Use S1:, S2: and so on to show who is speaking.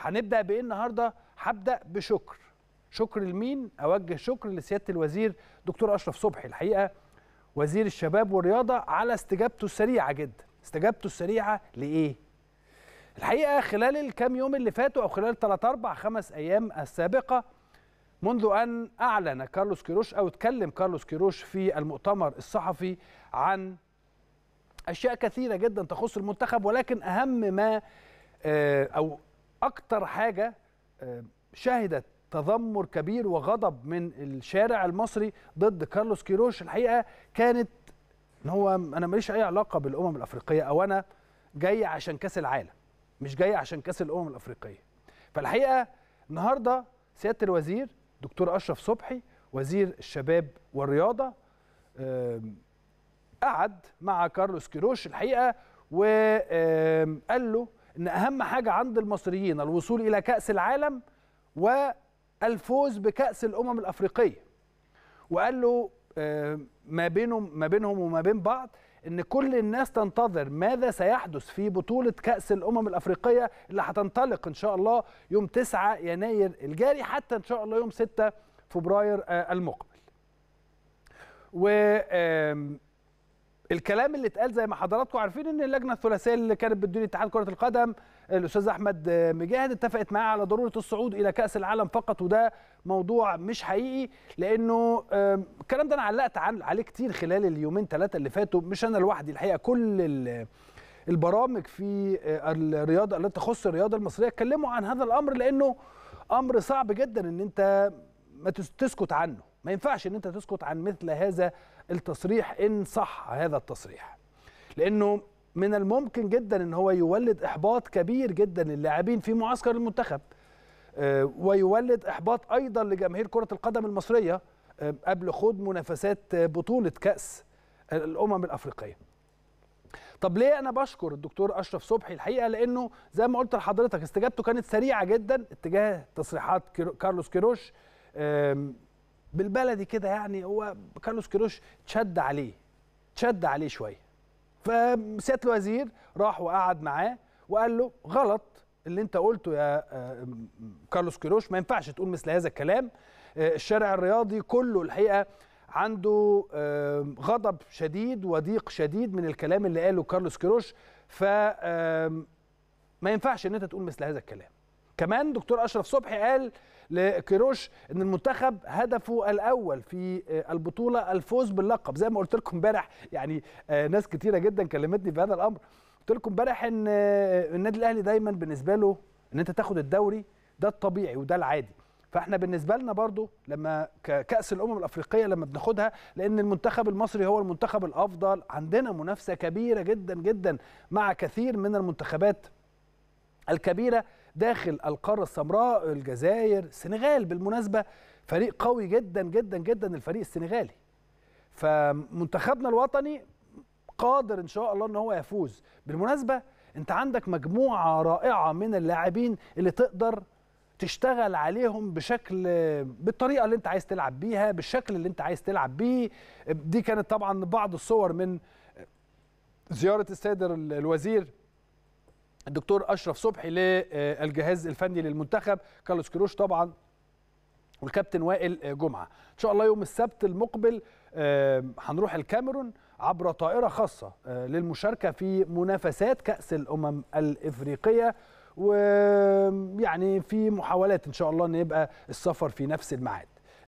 S1: هنبدا بايه النهارده هبدا بشكر شكر لمين اوجه شكر لسياده الوزير دكتور اشرف صبحي الحقيقه وزير الشباب والرياضه على استجابته السريعه جدا استجابته السريعه لايه الحقيقه خلال الكام يوم اللي فاتوا او خلال ثلاث اربع خمس ايام السابقه منذ ان اعلن كارلوس كيروش او اتكلم كارلوس كيروش في المؤتمر الصحفي عن اشياء كثيره جدا تخص المنتخب ولكن اهم ما آه، او اكتر حاجه آه، شهدت تذمر كبير وغضب من الشارع المصري ضد كارلوس كيروش الحقيقه كانت ان هو انا ماليش اي علاقه بالامم الافريقيه او انا جاي عشان كاس العالم مش جاي عشان كاس الامم الافريقيه فالحقيقه النهارده سياده الوزير دكتور اشرف صبحي وزير الشباب والرياضه آه، قعد مع كارلوس كيروش الحقيقه وقال له ان اهم حاجه عند المصريين الوصول الى كاس العالم والفوز بكاس الامم الافريقيه وقال له آه، ما بينهم ما بينهم وما بين بعض ان كل الناس تنتظر ماذا سيحدث في بطوله كاس الامم الافريقيه اللي هتنطلق ان شاء الله يوم 9 يناير الجاري حتى ان شاء الله يوم 6 فبراير آه، المقبل و الكلام اللي اتقال زي ما حضراتكم عارفين ان اللجنه الثلاثيه اللي كانت بتدير اتحاد كره القدم الاستاذ احمد مجاهد اتفقت معاه على ضروره الصعود الى كاس العالم فقط وده موضوع مش حقيقي لانه الكلام ده انا علقت عليه كتير خلال اليومين ثلاثه اللي فاتوا مش انا لوحدي الحقيقه كل البرامج في آه، الرياضه اللي تخص الرياضه المصريه اتكلموا عن هذا الامر لانه امر صعب جدا ان انت ما تسكت عنه ما ينفعش ان انت تسكت عن مثل هذا التصريح ان صح هذا التصريح لانه من الممكن جدا ان هو يولد احباط كبير جدا للاعبين في معسكر المنتخب آه، ويولد احباط ايضا لجماهير كره القدم المصريه آه، قبل خوض منافسات آه، بطوله كاس الامم الافريقيه طب ليه انا بشكر الدكتور اشرف صبحي الحقيقه لانه زي ما قلت لحضرتك استجابته كانت سريعه جدا اتجاه تصريحات كارلوس كيروش بالبلدي كده يعني هو كارلوس كيروش تشد عليه تشد عليه شويه فسياده الوزير راح وقعد معاه وقال له غلط اللي انت قلته يا آه، كارلوس كيروش ما ينفعش تقول مثل هذا الكلام آه، الشارع الرياضي كله الحقيقه عنده آه، غضب شديد وضيق شديد من الكلام اللي قاله كارلوس كيروش ف ما ينفعش ان انت تقول مثل هذا الكلام كمان دكتور اشرف صبحي قال لكيروش ان المنتخب هدفه الاول في آه، البطوله الفوز باللقب زي ما قلت لكم امبارح يعني آه، ناس كتيره جدا كلمتني في هذا الامر قلت لكم امبارح ان آه، النادي الاهلي دايما بالنسبه له ان انت تاخد الدوري ده الطبيعي وده العادي فاحنا بالنسبه لنا برضو لما كاس الامم الافريقيه لما بناخدها لان المنتخب المصري هو المنتخب الافضل عندنا منافسه كبيره جدا جدا مع كثير من المنتخبات الكبيره داخل القاره السمراء الجزائر السنغال بالمناسبه فريق قوي جدا جدا جدا الفريق السنغالي فمنتخبنا الوطني قادر ان شاء الله ان هو يفوز بالمناسبه انت عندك مجموعه رائعه من اللاعبين اللي تقدر تشتغل عليهم بشكل بالطريقه اللي انت عايز تلعب بيها بالشكل اللي انت عايز تلعب بيه دي كانت طبعا بعض الصور من زياره السيد الوزير الدكتور اشرف صبحي للجهاز الفني للمنتخب كارلوس كيروش طبعا والكابتن وائل جمعه ان شاء الله يوم السبت المقبل آه، هنروح الكاميرون عبر طائره خاصه آه، للمشاركه في منافسات كاس الامم الافريقيه ويعني في محاولات ان شاء الله ان يبقى السفر في نفس الميعاد